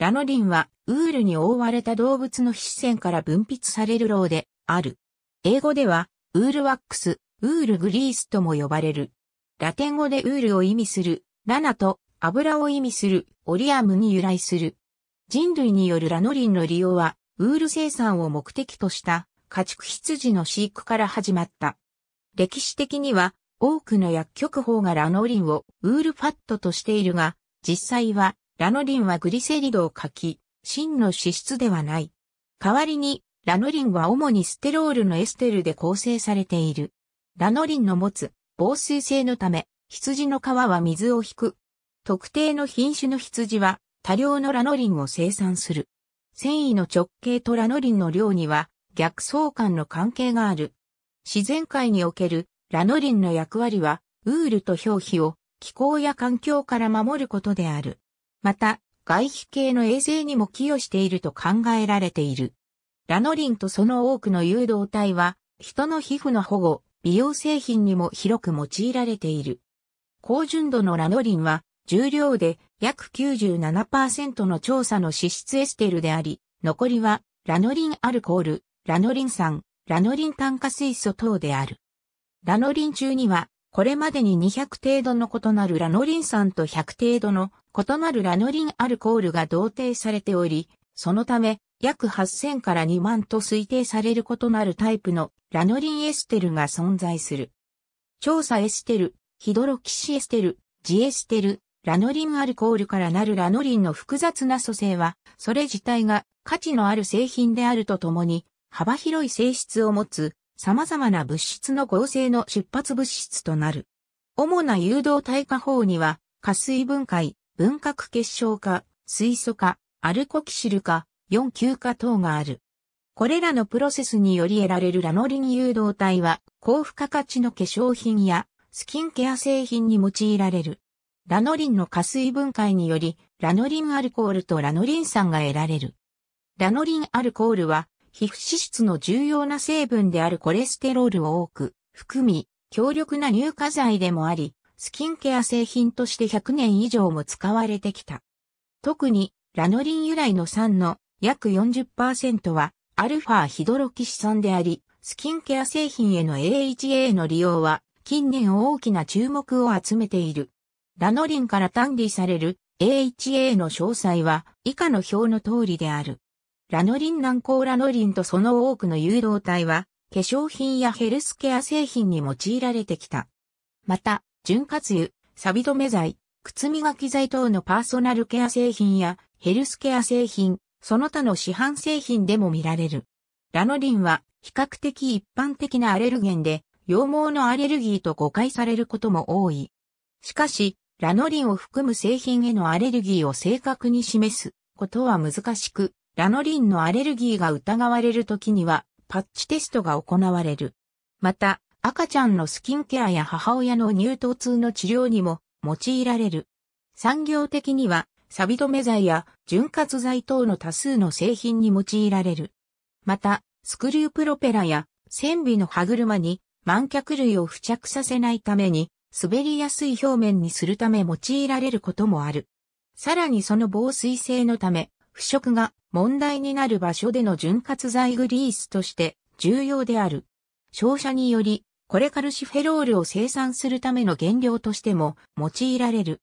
ラノリンは、ウールに覆われた動物の皮脂腺から分泌されるろで、ある。英語では、ウールワックス、ウールグリースとも呼ばれる。ラテン語でウールを意味する、ラナと油を意味する、オリアムに由来する。人類によるラノリンの利用は、ウール生産を目的とした家畜羊の飼育から始まった。歴史的には、多くの薬局法がラノリンをウールファットとしているが、実際はラノリンはグリセリドを欠き、真の脂質ではない。代わりに、ラノリンは主にステロールのエステルで構成されている。ラノリンの持つ防水性のため、羊の皮は水を引く。特定の品種の羊は多量のラノリンを生産する。繊維の直径とラノリンの量には逆相関の関係がある。自然界におけるラノリンの役割は、ウールと表皮を気候や環境から守ることである。また、外皮系の衛星にも寄与していると考えられている。ラノリンとその多くの誘導体は、人の皮膚の保護、美容製品にも広く用いられている。高純度のラノリンは、重量で約97%の調査の脂質エステルであり、残りは、ラノリンアルコール、ラノリン酸、ラノリン炭化水素等である。ラノリン中には、これまでに200程度の異なるラノリン酸と100程度の異なるラノリンアルコールが同定されており、そのため、約8000から2万と推定される異なるタイプのラノリンエステルが存在する。調査エステル、ヒドロキシエステル、ジエステル、ラノリンアルコールからなるラノリンの複雑な組成は、それ自体が価値のある製品であるとともに、幅広い性質を持つ、様々な物質の合成の出発物質となる。主な誘導体化法には、加水分解、分革結晶化、水素化、アルコキシル化、4級化等がある。これらのプロセスにより得られるラノリン誘導体は、高付加価値の化粧品やスキンケア製品に用いられる。ラノリンの加水分解により、ラノリンアルコールとラノリン酸が得られる。ラノリンアルコールは、皮膚脂質の重要な成分であるコレステロールを多く含み、強力な乳化剤でもあり、スキンケア製品として100年以上も使われてきた。特に、ラノリン由来の酸の約40%は、アルファヒドロキシ酸であり、スキンケア製品への AHA の利用は、近年大きな注目を集めている。ラノリンから単理される AHA の詳細は以下の表の通りである。ラノリン軟膏ラノリンとその多くの誘導体は化粧品やヘルスケア製品に用いられてきた。また、潤滑油、錆止め剤、靴磨き剤等のパーソナルケア製品やヘルスケア製品、その他の市販製品でも見られる。ラノリンは比較的一般的なアレルゲンで、羊毛のアレルギーと誤解されることも多い。しかし、ラノリンを含む製品へのアレルギーを正確に示すことは難しく、ラノリンのアレルギーが疑われるときには、パッチテストが行われる。また、赤ちゃんのスキンケアや母親の乳頭痛の治療にも用いられる。産業的には、錆止め剤や潤滑剤等の多数の製品に用いられる。また、スクリュープロペラや船尾の歯車に満脚類を付着させないために、滑りやすい表面にするため用いられることもある。さらにその防水性のため、腐食が問題になる場所での潤滑剤グリースとして重要である。照射によりこれカルシフェロールを生産するための原料としても用いられる。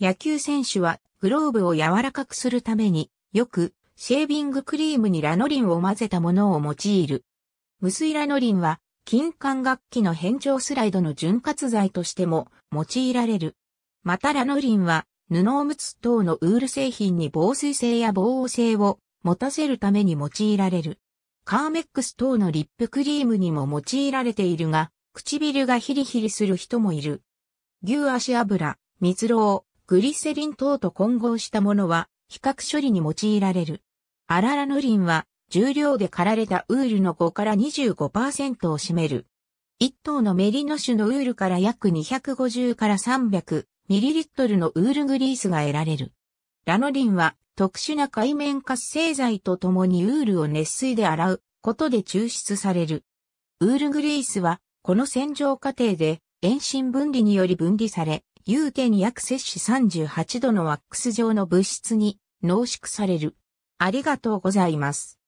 野球選手はグローブを柔らかくするためによくシェービングクリームにラノリンを混ぜたものを用いる。無水ラノリンは金管楽器の変調スライドの潤滑剤としても用いられる。またラノリンは布おむつ等のウール製品に防水性や防音性を持たせるために用いられる。カーメックス等のリップクリームにも用いられているが、唇がヒリヒリする人もいる。牛足油、蜜蝋、グリセリン等と混合したものは、比較処理に用いられる。アララノリンは、重量で刈られたウールの5から25%を占める。1頭のメリノ種のウールから約250から300ミリリットルのウールグリースが得られる。ラノリンは特殊な海面活性剤とともにウールを熱水で洗うことで抽出される。ウールグリースはこの洗浄過程で遠心分離により分離され、有点約摂氏38度のワックス状の物質に濃縮される。ありがとうございます。